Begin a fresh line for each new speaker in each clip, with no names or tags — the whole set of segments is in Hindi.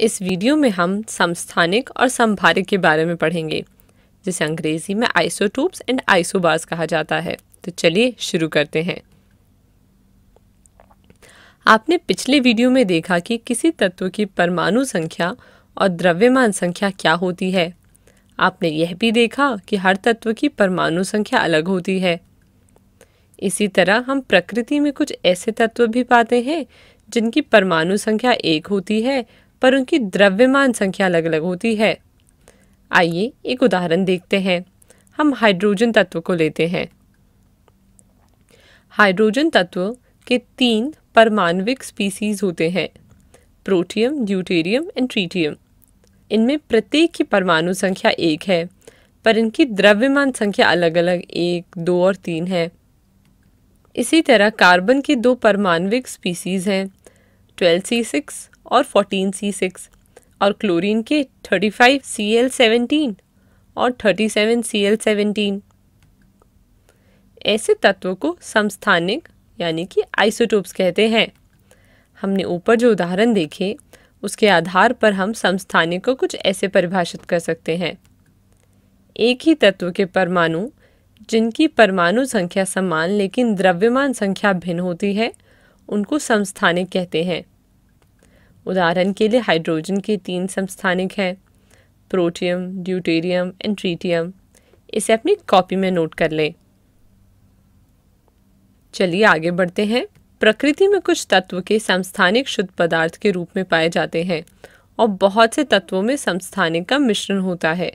इस वीडियो में हम समस्थानिक और संभारिक के बारे में पढ़ेंगे जिसे अंग्रेजी में आइसोटूप्स एंड आइसोबार्स कहा जाता है तो चलिए शुरू करते हैं आपने पिछले वीडियो में देखा कि किसी तत्व की परमाणु संख्या और द्रव्यमान संख्या क्या होती है आपने यह भी देखा कि हर तत्व की परमाणु संख्या अलग होती है इसी तरह हम प्रकृति में कुछ ऐसे तत्व भी पाते हैं जिनकी परमाणु संख्या एक होती है पर उनकी द्रव्यमान संख्या अलग अलग होती है आइए एक उदाहरण देखते हैं हम हाइड्रोजन तत्व को लेते हैं हाइड्रोजन तत्व के तीन परमाणविक स्पीसीज होते हैं प्रोटियम ड्यूटेरियम एंड ट्रीटियम इनमें प्रत्येक की परमाणु संख्या एक है पर इनकी द्रव्यमान संख्या अलग अलग एक दो और तीन है इसी तरह कार्बन की दो परमाणविक स्पीसीज हैं ट्वेल्व सी सिक्स और सी सिक्स और क्लोरीन के फाइव सी एल सेवनटीन और सेवन सी एल सेवनटीन ऐसे तत्वों को समस्थानिक यानी कि आइसोटोप्स कहते हैं हमने ऊपर जो उदाहरण देखे उसके आधार पर हम समस्थानिक को कुछ ऐसे परिभाषित कर सकते हैं एक ही तत्व के परमाणु जिनकी परमाणु संख्या समान लेकिन द्रव्यमान संख्या भिन्न होती है उनको समस्थानिक कहते हैं उदाहरण के लिए हाइड्रोजन के तीन संस्थानिक हैं प्रोटियम ड्यूटेरियम एंड ट्रीटियम इसे अपनी कॉपी में नोट कर लें चलिए आगे बढ़ते हैं प्रकृति में कुछ तत्व के संस्थानिक शुद्ध पदार्थ के रूप में पाए जाते हैं और बहुत से तत्वों में संस्थानिक का मिश्रण होता है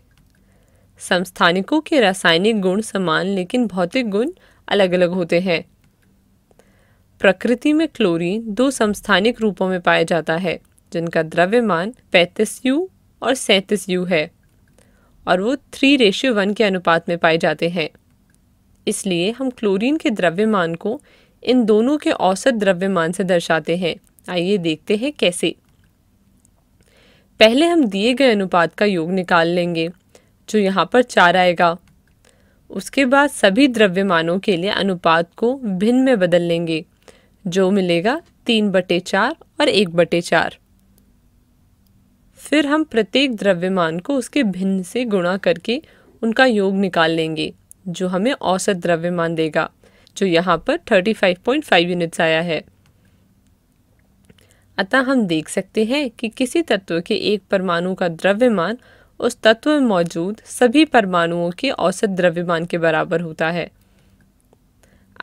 संस्थानिकों के रासायनिक गुण समान लेकिन भौतिक गुण अलग अलग होते हैं प्रकृति में क्लोरीन दो समस्थानिक रूपों में पाया जाता है जिनका द्रव्यमान पैंतीस यू और सैंतीस यू है और वो थ्री रेशियो वन के अनुपात में पाए जाते हैं इसलिए हम क्लोरीन के द्रव्यमान को इन दोनों के औसत द्रव्यमान से दर्शाते हैं आइए देखते हैं कैसे पहले हम दिए गए अनुपात का योग निकाल लेंगे जो यहाँ पर चार आएगा उसके बाद सभी द्रव्यमानों के लिए अनुपात को भिन्न में बदल लेंगे जो मिलेगा तीन बटे चार और एक बटे चार फिर हम प्रत्येक द्रव्यमान को उसके भिन्न से गुणा करके उनका योग निकाल लेंगे जो हमें औसत द्रव्यमान देगा जो यहाँ पर 35.5 यूनिट्स आया है अतः हम देख सकते हैं कि किसी तत्व के एक परमाणु का द्रव्यमान उस तत्व में मौजूद सभी परमाणुओं के औसत द्रव्यमान के बराबर होता है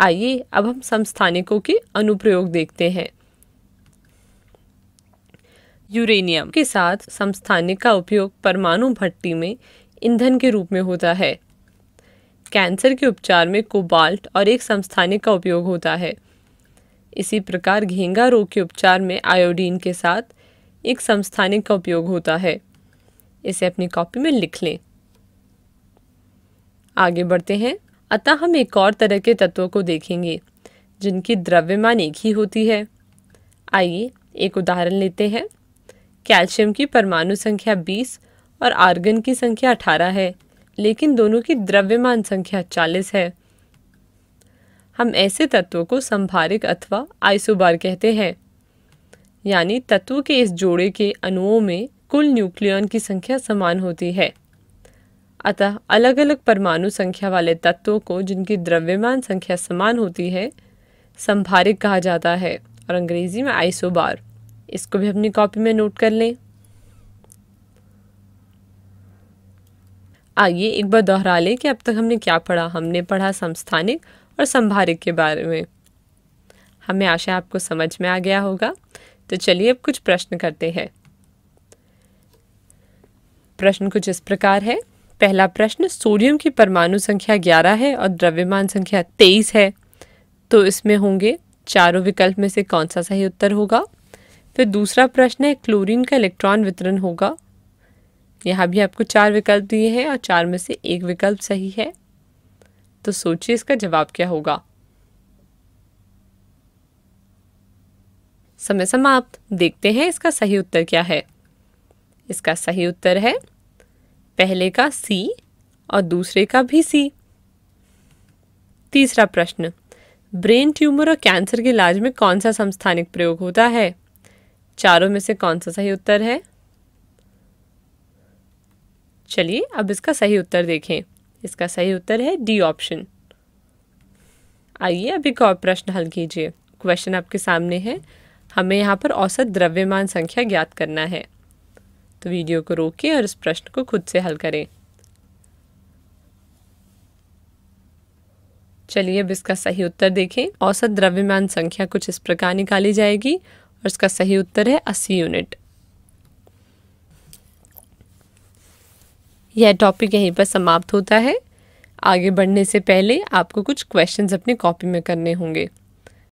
आइए अब हम समस्थानिकों के अनुप्रयोग देखते हैं यूरेनियम के साथ समस्थानिक का उपयोग परमाणु भट्टी में ईंधन के रूप में होता है कैंसर के उपचार में कोबाल्ट और एक समस्थानिक का उपयोग होता है इसी प्रकार घेंगा रोग के उपचार में आयोडीन के साथ एक समस्थानिक का उपयोग होता है इसे अपनी कॉपी में लिख लें आगे बढ़ते हैं अतः हम एक और तरह के तत्वों को देखेंगे जिनकी द्रव्यमान एक ही होती है आइए एक उदाहरण लेते हैं कैल्शियम की परमाणु संख्या 20 और आर्गन की संख्या 18 है लेकिन दोनों की द्रव्यमान संख्या 40 है हम ऐसे तत्वों को संभारिक अथवा आइसोबार कहते हैं यानी तत्व के इस जोड़े के अणुओं में कुल न्यूक्लियन की संख्या समान होती है अतः अलग अलग परमाणु संख्या वाले तत्वों को जिनकी द्रव्यमान संख्या समान होती है संभारिक कहा जाता है और अंग्रेजी में आइसोबार इसको भी अपनी कॉपी में नोट कर लें आइए एक बार दोहरा लें कि अब तक हमने क्या पढ़ा हमने पढ़ा संस्थानिक और संभारिक के बारे में हमें आशा आपको समझ में आ गया होगा तो चलिए अब कुछ प्रश्न करते हैं प्रश्न कुछ इस प्रकार है पहला प्रश्न सोडियम की परमाणु संख्या ग्यारह है और द्रव्यमान संख्या तेईस है तो इसमें होंगे चारों विकल्प में से कौन सा सही उत्तर होगा फिर दूसरा प्रश्न है क्लोरीन का इलेक्ट्रॉन वितरण होगा यहाँ भी आपको चार विकल्प दिए हैं और चार में से एक विकल्प सही है तो सोचिए इसका जवाब क्या होगा समय समाप्त देखते हैं इसका सही उत्तर क्या है इसका सही उत्तर है पहले का सी और दूसरे का भी सी तीसरा प्रश्न ब्रेन ट्यूमर और कैंसर के इलाज में कौन सा संस्थानिक प्रयोग होता है चारों में से कौन सा सही उत्तर है चलिए अब इसका सही उत्तर देखें इसका सही उत्तर है डी ऑप्शन आइए अब एक और प्रश्न हल कीजिए क्वेश्चन आपके सामने है हमें यहाँ पर औसत द्रव्यमान संख्या ज्ञात करना है तो वीडियो को रोकें और इस प्रश्न को खुद से हल करें चलिए अब इसका सही उत्तर देखें औसत द्रव्यमान संख्या कुछ इस प्रकार निकाली जाएगी और इसका सही उत्तर है अस्सी यूनिट यह टॉपिक यहीं पर समाप्त होता है आगे बढ़ने से पहले आपको कुछ क्वेश्चंस अपने कॉपी में करने होंगे